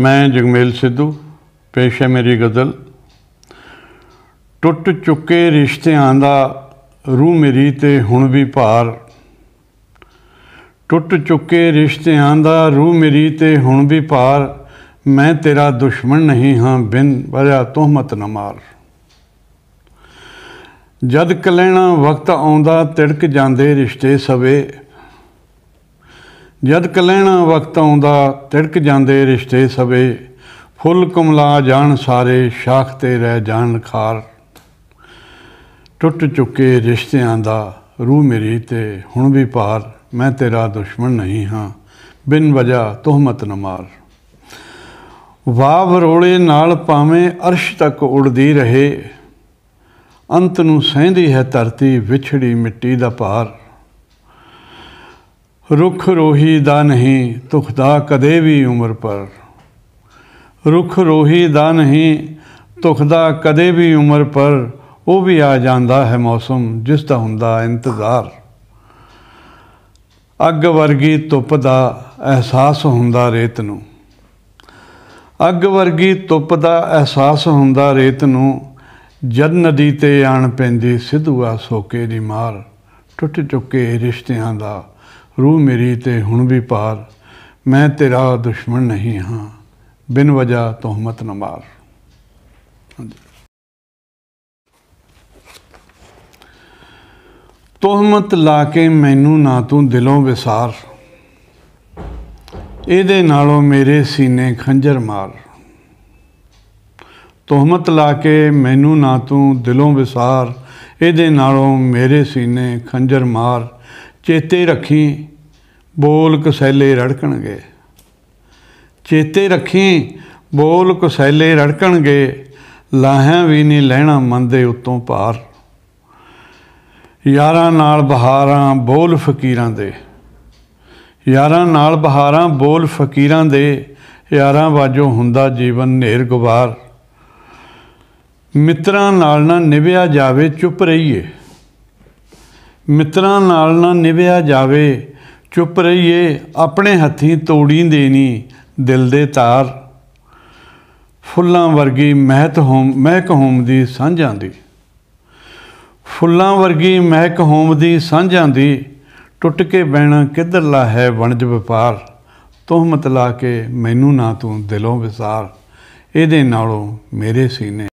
ਮੈਂ ਜਗਮੇਲ ਸਿੱਧੂ ਪੇਸ਼ ਹੈ ਮੇਰੀ ਗਜ਼ਲ ਟੁੱਟ ਚੁੱਕੇ ਰਿਸ਼ਤਿਆਂ ਦਾ ਰੂਹ ਮੇਰੀ ਤੇ ਹੁਣ ਵੀ ਭਾਰ ਟੁੱਟ ਚੁੱਕੇ ਰਿਸ਼ਤਿਆਂ ਦਾ ਰੂਹ ਮੇਰੀ ਤੇ ਹੁਣ ਵੀ ਭਾਰ ਮੈਂ ਤੇਰਾ ਦੁਸ਼ਮਣ ਨਹੀਂ ਹਾਂ ਬਿਨ ਵਜਾ ਤੋਹਮਤ ਨਾ ਮਾਰ ਜਦ ਕਲੈਣਾ ਵਕਤ ਆਉਂਦਾ ਤਿੜਕ ਜਾਂਦੇ ਰਿਸ਼ਤੇ ਸਵੇ ਜਦ ਕਲੈਣਾ ਵਕਤ ਆਉਂਦਾ ਤਿੜਕ ਜਾਂਦੇ ਰਿਸ਼ਤੇ ਸਵੇ ਫੁੱਲ ਕਮਲਾ ਜਾਣ ਸਾਰੇ ਸ਼ਾਖ ਤੇ ਰਹਿ ਜਾਣ ਖਾਰ ਟੁੱਟ ਚੁੱਕੇ ਰਿਸ਼ਤਿਆਂ ਦਾ ਰੂਹ ਮੇਰੀ ਤੇ ਹੁਣ ਵੀ ਪਾਰ ਮੈਂ ਤੇਰਾ ਦੁਸ਼ਮਣ ਨਹੀਂ ਹਾਂ ਬਿਨ ਵਜਾ ਤੁਹਮਤ ਨਾ ਮਾਰ ਵਾਵ ਰੋਲੇ ਨਾਲ ਪਾਵੇਂ ਅਰਸ਼ ਤੱਕ ਉੜਦੀ ਰਹੇ ਅੰਤ ਨੂੰ ਸਹਿੰਦੀ ਹੈ ਧਰਤੀ ਵਿਛੜੀ ਮਿੱਟੀ ਦਾ ਭਾਰ ਰੁਖ ਰੋਹੀ ਦਾ ਨਹੀਂ ਤੁਖਦਾ ਕਦੇ ਵੀ ਉਮਰ ਪਰ ਰੁਖ ਰੋਹੀ ਦਾ ਨਹੀਂ ਤੁਖਦਾ ਕਦੇ ਵੀ ਉਮਰ ਪਰ ਉਹ ਵੀ ਆ ਜਾਂਦਾ ਹੈ ਮੌਸਮ ਜਿਸ ਦਾ ਹੁੰਦਾ ਇੰਤਜ਼ਾਰ ਅੱਗ ਵਰਗੀ ਧੁੱਪ ਦਾ ਅਹਿਸਾਸ ਹੁੰਦਾ ਰੇਤ ਨੂੰ ਅੱਗ ਵਰਗੀ ਧੁੱਪ ਦਾ ਅਹਿਸਾਸ ਹੁੰਦਾ ਰੇਤ ਨੂੰ ਜਦ ਨਦੀ ਤੇ ਆਣ ਪੈਂਦੀ ਸਿੱਧੂਆ ਸੋਕੇ ਦੀ ਮਾਰ ਟੁੱਟ ਚੁੱਕੇ ਰਿਸ਼ਤਿਆਂ ਦਾ ਰੂਹ ਮੇਰੀ ਤੇ ਹੁਣ ਵੀ ਪਾਰ ਮੈਂ ਤੇਰਾ ਦੁਸ਼ਮਣ ਨਹੀਂ ਹਾਂ ਬਿਨ ਵਜਾ ਤੋਹਮਤ ਨਾ ਮਾਰ ਤੋਹਮਤ ਲਾ ਕੇ ਮੈਨੂੰ ਨਾ ਤੂੰ ਦਿਲੋਂ ਵਿਸਾਰ ਇਹਦੇ ਨਾਲੋਂ ਮੇਰੇ ਸੀਨੇ ਖੰਜਰ ਮਾਰ ਤੋਹਮਤ ਲਾ ਕੇ ਮੈਨੂੰ ਨਾ ਤੂੰ ਦਿਲੋਂ ਵਿਸਾਰ ਇਹਦੇ ਨਾਲੋਂ ਮੇਰੇ ਸੀਨੇ ਖੰਜਰ ਮਾਰ ਚੇਤੇ ਰੱਖੀ ਬੋਲ ਕਸੈਲੇ ਰੜਕਣਗੇ ਚੇਤੇ ਰੱਖੀ ਬੋਲ ਕਸੈਲੇ ਰੜਕਣਗੇ ਲਾਹਾਂ ਵੀ ਨਹੀਂ ਲੈਣਾ ਮਨ ਦੇ ਉਤੋਂ ਪਾਰ ਯਾਰਾਂ ਨਾਲ ਬਹਾਰਾਂ ਬੋਲ ਫਕੀਰਾਂ ਦੇ ਯਾਰਾਂ ਨਾਲ ਬਹਾਰਾਂ ਬੋਲ ਫਕੀਰਾਂ ਦੇ ਯਾਰਾਂ ਵਾਜੋ ਹੁੰਦਾ ਜੀਵਨ ਨੇਰ ਗੁਬਾਰ ਮਿੱਤਰਾਂ ਨਾਲ ਨਾ ਨਿਭਿਆ ਜਾਵੇ ਚੁੱਪ ਰਹੀਏ ਮਿੱਤਰਾਂ ਨਾਲ ਨਾ ਨਿਭਿਆ ਜਾਵੇ ਚੁੱਪ ਰਹੀਏ ਆਪਣੇ ਹੱਥੀਂ ਤੋੜੀ ਦੇਣੀ ਦਿਲ ਦੇ ਤਾਰ ਫੁੱਲਾਂ ਵਰਗੀ ਮਹਿਕ ਹੋਮ ਮਹਿਕ ਹੋਮ ਦੀ ਸਾਂਝਾਂ ਦੀ ਫੁੱਲਾਂ ਵਰਗੀ ਮਹਿਕ ਹੋਮ ਦੀ ਸਾਂਝਾਂ ਦੀ ਟੁੱਟ ਕੇ ਬਹਿਣਾ ਕਿੱਧਰਲਾ ਹੈ ਵਣਜ ਵਪਾਰ ਤੋਹਮਤ ਲਾ ਕੇ ਮੈਨੂੰ ਨਾ ਤੂੰ ਦਿਲੋਂ ਵਿਸਾਰ ਇਹਦੇ ਨਾਲੋਂ ਮੇਰੇ ਸੀਨੇ